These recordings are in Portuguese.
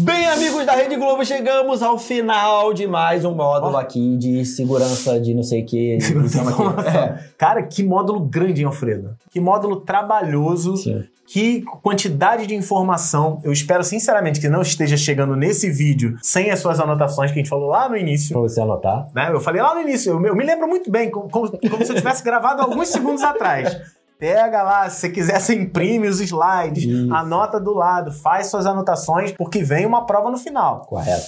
Bem, amigos da Rede Globo, chegamos ao final de mais um módulo aqui de segurança de não sei o que. É. Cara, que módulo grande, hein, Alfredo? Que módulo trabalhoso. Sim. Que quantidade de informação. Eu espero, sinceramente, que não esteja chegando nesse vídeo sem as suas anotações que a gente falou lá no início. Pra você anotar. Né? Eu falei lá no início. Eu, me lembro muito bem, como, como, como se eu tivesse gravado alguns segundos atrás. Pega lá, se quiser, você imprime os slides, Isso. anota do lado, faz suas anotações, porque vem uma prova no final. Correto.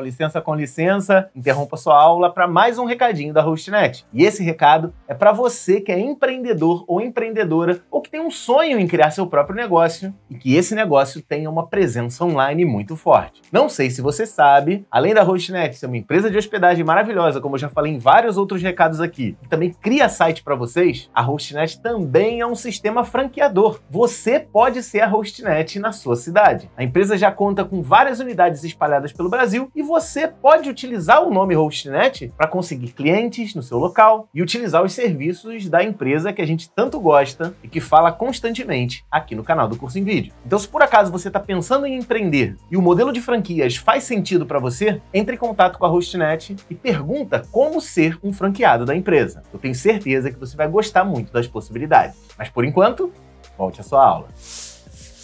Com licença, com licença, interrompa sua aula para mais um recadinho da Hostnet. E esse recado é para você que é empreendedor ou empreendedora ou que tem um sonho em criar seu próprio negócio e que esse negócio tenha uma presença online muito forte. Não sei se você sabe, além da Hostnet ser uma empresa de hospedagem maravilhosa, como eu já falei em vários outros recados aqui, e também cria site para vocês, a Hostnet também é um sistema franqueador. Você pode ser a Hostnet na sua cidade. A empresa já conta com várias unidades espalhadas pelo Brasil e você pode utilizar o nome Hostnet para conseguir clientes no seu local e utilizar os serviços da empresa que a gente tanto gosta e que fala constantemente aqui no canal do Curso em Vídeo. Então, se por acaso você está pensando em empreender e o modelo de franquias faz sentido para você, entre em contato com a Hostnet e pergunta como ser um franqueado da empresa. Eu tenho certeza que você vai gostar muito das possibilidades. Mas por enquanto, volte à sua aula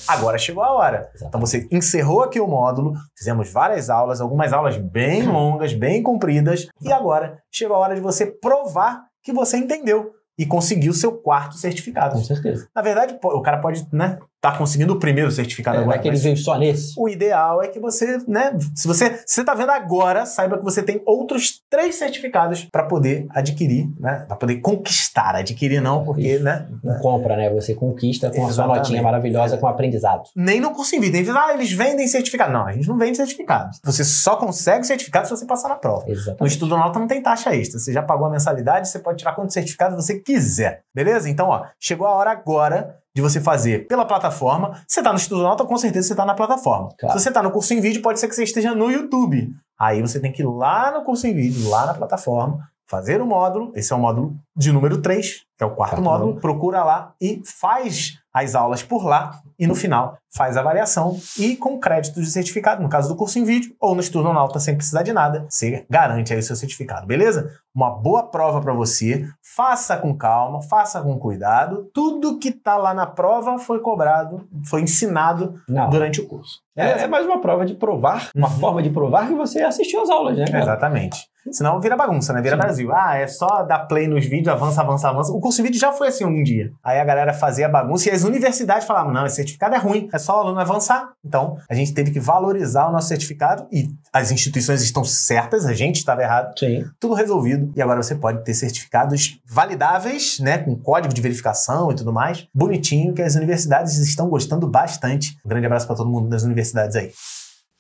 agora chegou a hora. Então você encerrou aqui o módulo, fizemos várias aulas, algumas aulas bem uhum. longas, bem compridas, e agora chegou a hora de você provar que você entendeu e conseguiu seu quarto certificado. Com certeza. Na verdade, o cara pode, né? está conseguindo o primeiro certificado é, agora. é que ele veio só nesse. O ideal é que você, né? Se você está vendo agora, saiba que você tem outros três certificados para poder adquirir, né? Para poder conquistar. Adquirir não, porque, Isso. né? Não né. compra, né? Você conquista com Exatamente. a sua notinha maravilhosa, com o aprendizado. Nem no curso Invita. Ah, eles vendem certificado. Não, a gente não vende certificado. Você só consegue certificado se você passar na prova. Exatamente. No Estudo Nota não tem taxa extra. Você já pagou a mensalidade, você pode tirar quanto certificado você quiser. Beleza? Então, ó, chegou a hora agora de você fazer pela plataforma. Você está no Estudonauta, com certeza você está na plataforma. Claro. Se você está no curso em vídeo, pode ser que você esteja no YouTube. Aí você tem que ir lá no curso em vídeo, lá na plataforma, fazer o módulo. Esse é o módulo de número 3, que é o quarto, quarto tá módulo, procura lá e faz as aulas por lá e no final faz a avaliação e com crédito de certificado, no caso do curso em vídeo ou no estudo na alta sem precisar de nada, você garante aí o seu certificado, beleza? Uma boa prova para você, faça com calma, faça com cuidado, tudo que tá lá na prova foi cobrado, foi ensinado Não. durante o curso. É, é, mais uma prova de provar, uma uhum. forma de provar que você assistiu às aulas, né? Cara? Exatamente. Senão vira bagunça, né? Vira Sim. Brasil. Ah, é só dar play nos vídeos, avança, avança, avança. O concurso vídeo já foi assim um dia. Aí a galera fazia bagunça e as universidades falavam: não, esse certificado é ruim, é só o aluno avançar. Então, a gente teve que valorizar o nosso certificado e as instituições estão certas, a gente estava errado. Sim. Tudo resolvido. E agora você pode ter certificados validáveis, né? Com código de verificação e tudo mais. Bonitinho, que as universidades estão gostando bastante. Um grande abraço para todo mundo das universidades aí.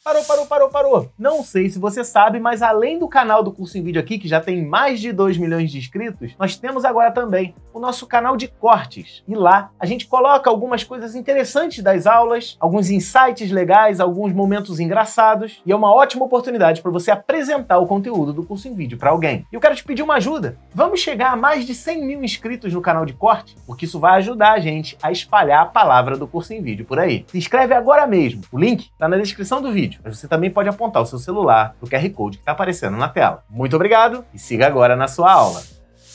Parou, parou, parou, parou. Não sei se você sabe, mas além do canal do curso em vídeo aqui, que já tem mais de 2 milhões de inscritos, nós temos agora também o nosso canal de cortes. E lá a gente coloca algumas coisas interessantes das aulas, alguns insights legais, alguns momentos engraçados, e é uma ótima oportunidade para você apresentar o conteúdo do curso em vídeo para alguém. E eu quero te pedir uma ajuda. Vamos chegar a mais de 100 mil inscritos no canal de corte, porque isso vai ajudar a gente a espalhar a palavra do curso em vídeo por aí. Se inscreve agora mesmo. O link está na descrição do vídeo vídeo, mas você também pode apontar o seu celular para o QR Code que está aparecendo na tela. Muito obrigado e siga agora na sua aula.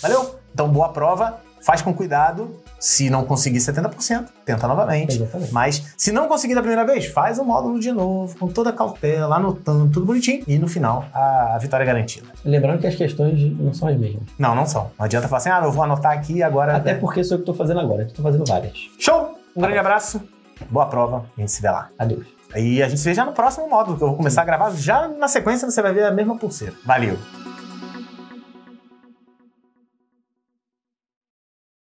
Valeu? Então, boa prova, faz com cuidado. Se não conseguir 70%, tenta novamente. Exatamente. Mas se não conseguir da primeira vez, faz o módulo de novo, com toda a cautela, anotando, tudo bonitinho. E no final, a, vitória é garantida. Lembrando que as questões não são as mesmas. Não, não são. Não adianta falar assim, ah, eu vou anotar aqui agora. Até é. porque sou o que estou fazendo agora, estou fazendo várias. Show! Um grande abraço, boa prova e a gente se vê lá. Adeus. E a gente se vê já no próximo módulo, que eu vou começar a gravar já na sequência, você vai ver a mesma pulseira. Valeu!